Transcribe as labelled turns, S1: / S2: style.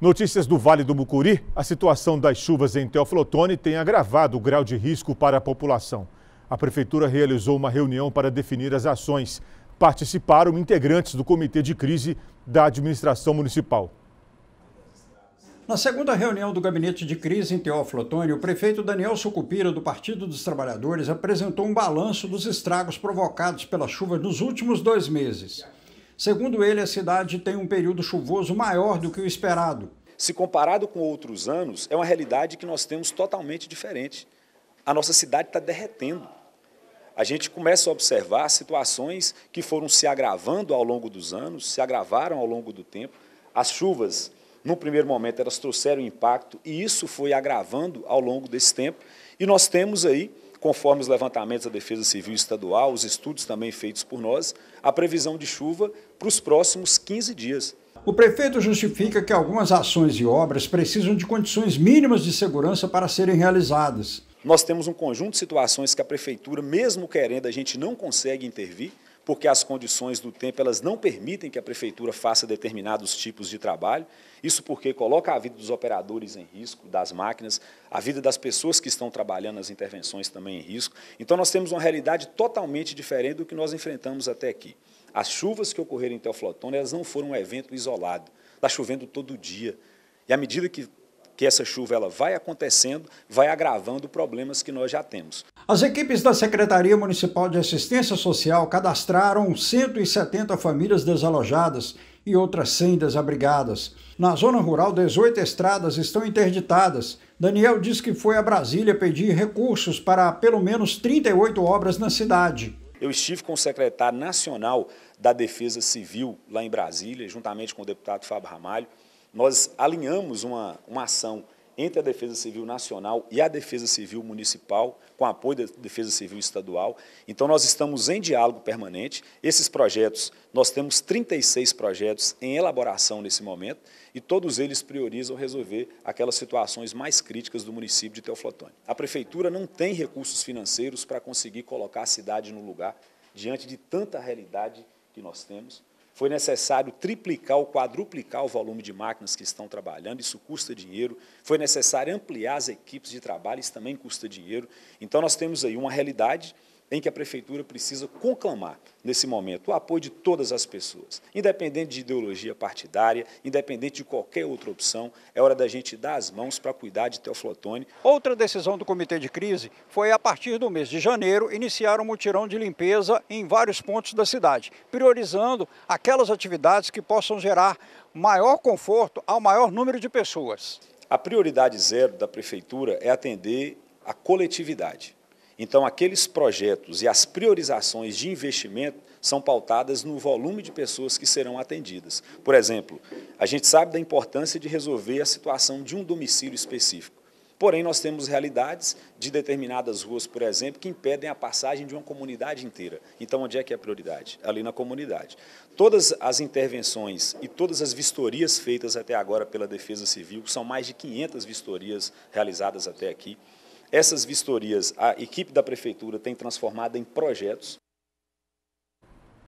S1: Notícias do Vale do Mucuri. A situação das chuvas em Teófilo Otoni tem agravado o grau de risco para a população. A prefeitura realizou uma reunião para definir as ações. Participaram integrantes do comitê de crise da administração municipal.
S2: Na segunda reunião do gabinete de crise em Teófilo Otoni, o prefeito Daniel Sucupira, do Partido dos Trabalhadores, apresentou um balanço dos estragos provocados pela chuva nos últimos dois meses. Segundo ele, a cidade tem um período chuvoso maior do que o esperado. Se comparado com outros anos, é uma realidade que nós temos totalmente diferente.
S1: A nossa cidade está derretendo. A gente começa a observar situações que foram se agravando ao longo dos anos, se agravaram ao longo do tempo. As chuvas, no primeiro momento, elas trouxeram impacto e isso foi agravando ao longo desse tempo. E nós temos aí conforme os levantamentos da Defesa Civil Estadual, os estudos também feitos por nós, a
S2: previsão de chuva para os próximos 15 dias. O prefeito justifica que algumas ações e obras precisam de condições mínimas de segurança para serem realizadas. Nós temos
S1: um conjunto de situações que a prefeitura, mesmo querendo, a gente não consegue intervir porque as condições do tempo elas não permitem que a prefeitura faça determinados tipos de trabalho. Isso porque coloca a vida dos operadores em risco, das máquinas, a vida das pessoas que estão trabalhando as intervenções também em risco. Então nós temos uma realidade totalmente diferente do que nós enfrentamos até aqui. As chuvas que ocorreram em Teoflotone, elas não foram um evento isolado. Está chovendo todo dia. E à medida que que essa chuva ela vai acontecendo, vai agravando problemas que nós já temos.
S2: As equipes da Secretaria Municipal de Assistência Social cadastraram 170 famílias desalojadas e outras 100 desabrigadas. Na zona rural, 18 estradas estão interditadas. Daniel diz que foi a Brasília pedir recursos para pelo menos 38 obras na cidade.
S1: Eu estive com o secretário nacional da Defesa Civil lá em Brasília, juntamente com o deputado Fábio Ramalho nós alinhamos uma, uma ação entre a Defesa Civil Nacional e a Defesa Civil Municipal, com apoio da Defesa Civil Estadual. Então, nós estamos em diálogo permanente. Esses projetos, nós temos 36 projetos em elaboração nesse momento, e todos eles priorizam resolver aquelas situações mais críticas do município de Teoflotone. A Prefeitura não tem recursos financeiros para conseguir colocar a cidade no lugar, diante de tanta realidade que nós temos foi necessário triplicar ou quadruplicar o volume de máquinas que estão trabalhando, isso custa dinheiro. Foi necessário ampliar as equipes de trabalho, isso também custa dinheiro. Então, nós temos aí uma realidade em que a prefeitura precisa conclamar, nesse momento, o apoio de todas as pessoas. Independente de ideologia partidária, independente de qualquer outra opção,
S2: é hora da gente dar as mãos para cuidar de Teoflotone. Outra decisão do comitê de crise foi, a partir do mês de janeiro, iniciar um mutirão de limpeza em vários pontos da cidade, priorizando aquelas atividades que possam gerar maior conforto ao maior número de pessoas. A prioridade zero da prefeitura é atender a coletividade
S1: então, aqueles projetos e as priorizações de investimento são pautadas no volume de pessoas que serão atendidas. Por exemplo, a gente sabe da importância de resolver a situação de um domicílio específico. Porém, nós temos realidades de determinadas ruas, por exemplo, que impedem a passagem de uma comunidade inteira. Então, onde é que é a prioridade? Ali na comunidade. Todas as intervenções e todas as vistorias feitas até agora pela Defesa Civil, são mais de 500 vistorias realizadas até aqui, essas vistorias, a equipe da prefeitura tem transformado em projetos